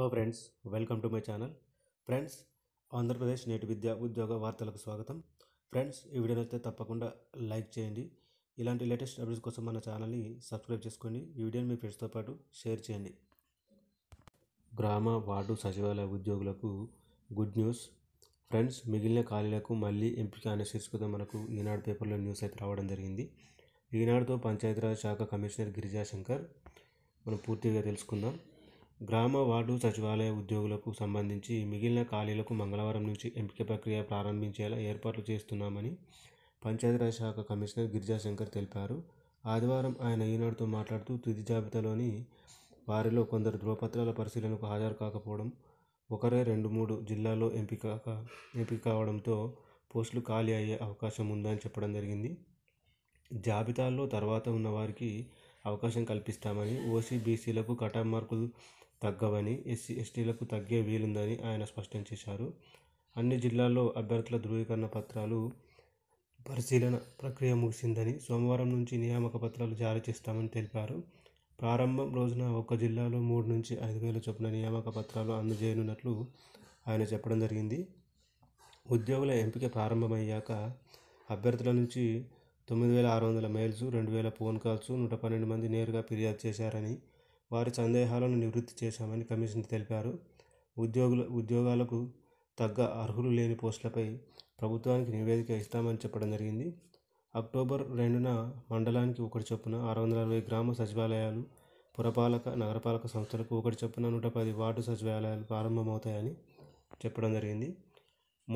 hello friends welcome to my channel friends Andhra Pradesh నేటి విద్యా ఉద్యోగ వార్తలకు స్వాగతం ఫ్రెండ్స్ ఈ వీడియో నచ్చితే తప్పకుండా లైక్ చేయండి ఇలాంటి లేటెస్ట్ అప్డేట్స్ కోసం మన ఛానల్ని సబ్స్క్రైబ్ చేసుకొని ఈ వీడియోని మీ ఫ్రెండ్స్తో పాటు షేర్ చేయండి గ్రామ వార్డు సచివాలయ ఉద్యోగులకు గుడ్ న్యూస్ ఫ్రెండ్స్ మిగిలిన ఖాళీలకు మళ్ళీ ఎంపిక అనే శీర్షికత మనకు ఈనాడు పేపర్లో న్యూస్ అయితే రావడం జరిగింది ఈనాడుతో పంచాయతీరాజ్ శాఖ కమిషనర్ గిరిజాశంకర్ మనం పూర్తిగా తెలుసుకుందాం గ్రామ వార్డు సచివాలయ ఉద్యోగులకు సంబంధించి మిగిలిన ఖాళీలకు మంగళవారం నుంచి ఎంపిక ప్రక్రియ ప్రారంభించేలా ఏర్పాట్లు చేస్తున్నామని పంచాయతీరాజ్ శాఖ కమిషనర్ గిరిజాశంకర్ తెలిపారు ఆదివారం ఆయన ఈనాడుతో మాట్లాడుతూ తుది జాబితాలోని వారిలో కొందరు ధృవపత్రాల పరిశీలనకు హాజరు కాకపోవడం ఒకరే రెండు మూడు జిల్లాల్లో ఎంపిక ఎంపిక కావడంతో పోస్టులు ఖాళీ అయ్యే అవకాశం ఉందని చెప్పడం జరిగింది జాబితాల్లో తర్వాత ఉన్న వారికి అవకాశం కల్పిస్తామని ఓసీబీసీలకు కటా మార్కులు తగ్గవని ఎస్సీ ఎస్టీలకు తగ్గే వీలుందని ఆయన స్పష్టం చేశారు అన్ని జిల్లాల్లో అభ్యర్థుల ధృవీకరణ పత్రాలు పరిశీలన ప్రక్రియ ముగిసిందని సోమవారం నుంచి నియామక పత్రాలు జారీ చేస్తామని తెలిపారు ప్రారంభం రోజున ఒక్క జిల్లాలో మూడు నుంచి ఐదు వేల చొప్పున నియామక పత్రాలు అందజేయనున్నట్లు ఆయన చెప్పడం జరిగింది ఉద్యోగుల ఎంపిక ప్రారంభమయ్యాక అభ్యర్థుల నుంచి తొమ్మిది వేల ఆరు వందల మెయిల్స్ రెండు వేల ఫోన్ కాల్స్ నూట పన్నెండు మంది నేరుగా ఫిర్యాదు చేశారని వారి సందేహాలను నివృత్తి చేశామని కమిషన్ తెలిపారు ఉద్యోగుల ఉద్యోగాలకు తగ్గ అర్హులు లేని పోస్టులపై ప్రభుత్వానికి నివేదిక ఇస్తామని చెప్పడం జరిగింది అక్టోబర్ రెండున మండలానికి ఒకటి చొప్పున ఆరు వందల అరవై గ్రామ సచివాలయాలు పురపాలక నగరపాలక సంస్థలకు ఒకటి చొప్పున నూట పది వార్డు సచివాలయాలు ప్రారంభమవుతాయని చెప్పడం జరిగింది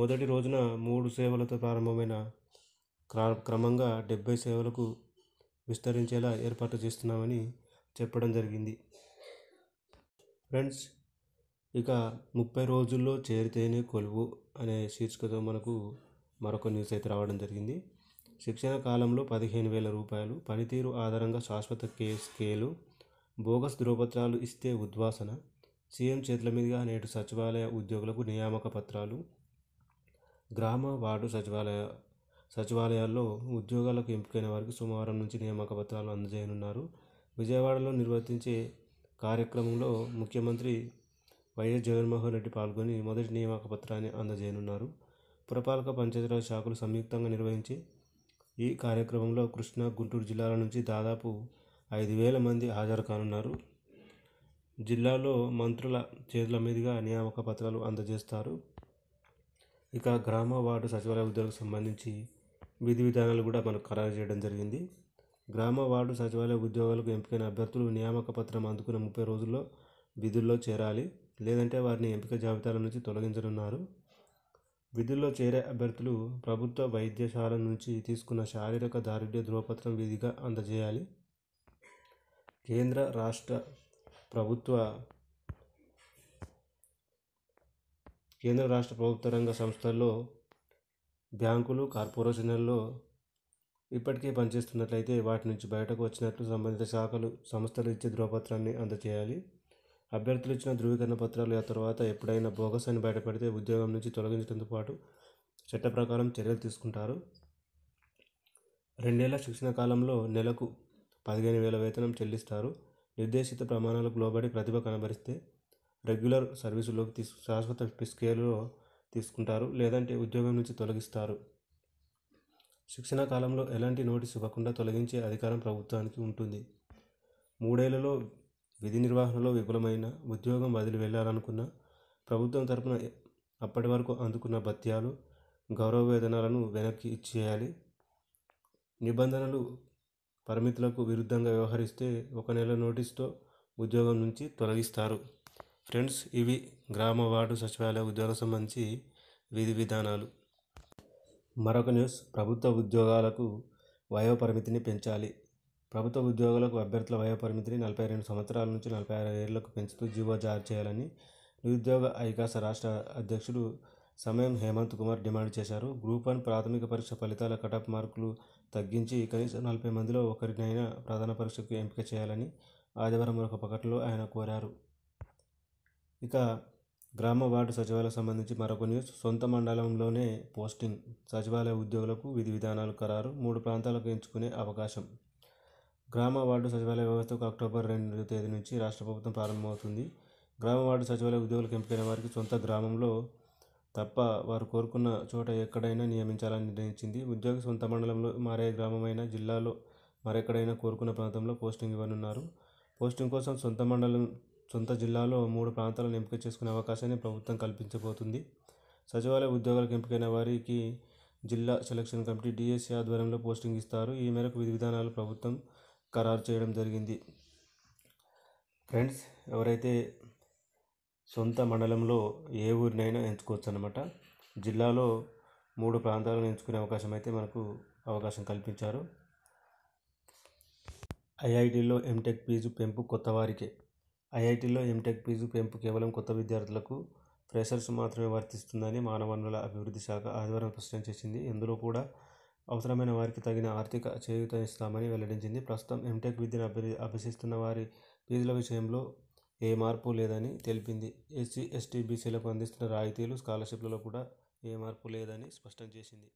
మొదటి రోజున మూడు సేవలతో ప్రారంభమైన క్రమంగా డెబ్బై సేవలకు విస్తరించేలా ఏర్పాట్లు చేస్తున్నామని చెప్పడం జరిగింది ఫ్రెండ్స్ ఇక ముప్పై రోజుల్లో చేరితేనే కొలువు అనే శీర్షికతో మనకు మరొక న్యూస్ అయితే రావడం జరిగింది శిక్షణ కాలంలో పదిహేను వేల రూపాయలు పనితీరు ఆధారంగా శాశ్వత స్కేలు బోగస్ ధృవపత్రాలు ఇస్తే ఉద్వాసన సీఎం చేతుల మీదుగా నేడు సచివాలయ ఉద్యోగులకు నియామక పత్రాలు గ్రామ వార్డు సచివాలయ సచివాలయాల్లో ఉద్యోగాలకు ఎంపికైన వారికి సోమవారం నుంచి నియామక పత్రాలు అందజేయనున్నారు విజయవాడలో నిర్వర్తించే కార్యక్రమంలో ముఖ్యమంత్రి వైఎస్ జగన్మోహన్ రెడ్డి పాల్గొని మొదటి నియామక పత్రాన్ని అందజేయనున్నారు పురపాలక పంచాయతీరాజ్ శాఖలు సంయుక్తంగా నిర్వహించి ఈ కార్యక్రమంలో కృష్ణా గుంటూరు జిల్లాల నుంచి దాదాపు ఐదు వేల మంది హాజరు కానున్నారు జిల్లాలో మంత్రుల చేతుల మీదుగా నియామక పత్రాలు అందజేస్తారు ఇక గ్రామ వార్డు సచివాలయ ఉద్యోగులకు సంబంధించి విధి విధానాలు కూడా మనకు ఖరారు చేయడం జరిగింది గ్రామ వార్డు సచివాలయ ఉద్యోగాలకు ఎంపికైన అభ్యర్థులు నియామక పత్రం అందుకున్న ముప్పై రోజుల్లో విధుల్లో చేరాలి లేదంటే వారిని ఎంపిక జాబితాల నుంచి తొలగించనున్నారు విధుల్లో చేరే అభ్యర్థులు ప్రభుత్వ వైద్యశాల నుంచి తీసుకున్న శారీరక దారిద్ర్య ధృవపత్రం విధిగా అందజేయాలి కేంద్ర రాష్ట్ర ప్రభుత్వ కేంద్ర రాష్ట్ర ప్రభుత్వ రంగ సంస్థల్లో బ్యాంకులు కార్పొరేషన్లలో ఇప్పటికే పనిచేస్తున్నట్లయితే వాటి నుంచి బయటకు వచ్చినట్లు సంబంధిత శాఖలు సంస్థలు ఇచ్చే ధృవపత్రాన్ని అందజేయాలి అభ్యర్థులు ఇచ్చిన ధృవీకరణ పత్రాలు ఆ తర్వాత ఎప్పుడైనా బోగస్ అని బయటపడితే ఉద్యోగం నుంచి తొలగించడంతో పాటు చట్ట ప్రకారం చర్యలు తీసుకుంటారు రెండేళ్ల శిక్షణ కాలంలో నెలకు పదిహేను వేల వేతనం చెల్లిస్తారు నిర్దేశిత ప్రమాణాలకు లోబడి ప్రతిభ కనబరిస్తే రెగ్యులర్ సర్వీసులోకి తీసు శాశ్వత స్కేల్లో తీసుకుంటారు లేదంటే ఉద్యోగం నుంచి తొలగిస్తారు శిక్షణ కాలంలో ఎలాంటి నోటీస్ ఇవ్వకుండా తొలగించే అధికారం ప్రభుత్వానికి ఉంటుంది మూడేళ్లలో విధి నిర్వహణలో విఫలమైన ఉద్యోగం వదిలి వెళ్ళాలనుకున్న ప్రభుత్వం తరపున అప్పటి వరకు అందుకున్న భత్యాలు గౌరవ వేదనలను వెనక్కి ఇచ్చేయాలి నిబంధనలు పరిమితులకు విరుద్ధంగా వ్యవహరిస్తే ఒక నెల నోటీస్తో ఉద్యోగం నుంచి తొలగిస్తారు ఫ్రెండ్స్ ఇవి గ్రామ వార్డు సచివాలయ ఉద్యోగం సంబంధించి విధి విధానాలు మరొక న్యూస్ ప్రభుత్వ ఉద్యోగాలకు వయోపరిమితిని పెంచాలి ప్రభుత్వ ఉద్యోగులకు అభ్యర్థుల వయోపరిమితిని నలభై రెండు సంవత్సరాల నుంచి నలభై ఆరు ఏళ్లకు పెంచుతూ జీవో జారీ చేయాలని నిరుద్యోగ ఐకాస రాష్ట్ర అధ్యక్షుడు సమయం హేమంత్ కుమార్ డిమాండ్ చేశారు గ్రూప్ వన్ ప్రాథమిక పరీక్ష ఫలితాల కటాప్ మార్కులు తగ్గించి కనీసం నలభై మందిలో ఒకరినైనా ప్రధాన పరీక్షకు ఎంపిక చేయాలని ఆదివారం ఒక ప్రకటనలో ఆయన కోరారు ఇక గ్రామ వార్డు సచివాలయం సంబంధించి మరొక న్యూస్ సొంత మండలంలోనే పోస్టింగ్ సచివాలయ ఉద్యోగులకు విధి విధానాలు ఖరారు మూడు ప్రాంతాలకు ఎంచుకునే అవకాశం గ్రామ వార్డు సచివాలయ వ్యవస్థకు అక్టోబర్ రెండు తేదీ నుంచి రాష్ట్ర ప్రభుత్వం ప్రారంభమవుతుంది గ్రామ వార్డు సచివాలయ ఉద్యోగులకు ఎంపికైన వారికి సొంత గ్రామంలో తప్ప వారు కోరుకున్న చోట ఎక్కడైనా నియమించాలని నిర్ణయించింది ఉద్యోగి సొంత మండలంలో మారే గ్రామమైన జిల్లాలో మరెక్కడైనా కోరుకున్న ప్రాంతంలో పోస్టింగ్ ఇవ్వనున్నారు పోస్టింగ్ కోసం సొంత మండలం సొంత జిల్లాలో మూడు ప్రాంతాలను ఎంపిక చేసుకునే అవకాశాన్ని ప్రభుత్వం కల్పించబోతుంది సచివాలయ ఉద్యోగాలకు ఎంపికైన వారికి జిల్లా సెలక్షన్ కమిటీ డిఎస్సి ఆధ్వర్యంలో పోస్టింగ్ ఇస్తారు ఈ మేరకు విధి విధానాలు ప్రభుత్వం ఖరారు చేయడం జరిగింది ఫ్రెండ్స్ ఎవరైతే సొంత మండలంలో ఏ ఊరినైనా ఎంచుకోవచ్చు అనమాట జిల్లాలో మూడు ప్రాంతాలను ఎంచుకునే అవకాశం అయితే మనకు అవకాశం కల్పించారు ఐఐటిలో ఎంటెక్ ఫీజు పెంపు కొత్త వారికే ఐఐటీలో ఎంటెక్ ఫీజు పెంపు కేవలం కొత్త విద్యార్థులకు ఫ్రెషర్స్ మాత్రమే వర్తిస్తుందని మానవ వనరుల అభివృద్ధి శాఖ ఆదివారం స్పష్టం చేసింది ఇందులో కూడా అవసరమైన వారికి తగిన ఆర్థిక ఇస్తామని వెల్లడించింది ప్రస్తుతం ఎంటెక్ విద్యను అభి అభ్యసిస్తున్న వారి ఫీజుల విషయంలో ఏ మార్పు లేదని తెలిపింది ఎస్సీ ఎస్టీ బీసీలకు అందిస్తున్న రాయితీలు స్కాలర్షిప్లలో కూడా ఏ మార్పు లేదని స్పష్టం చేసింది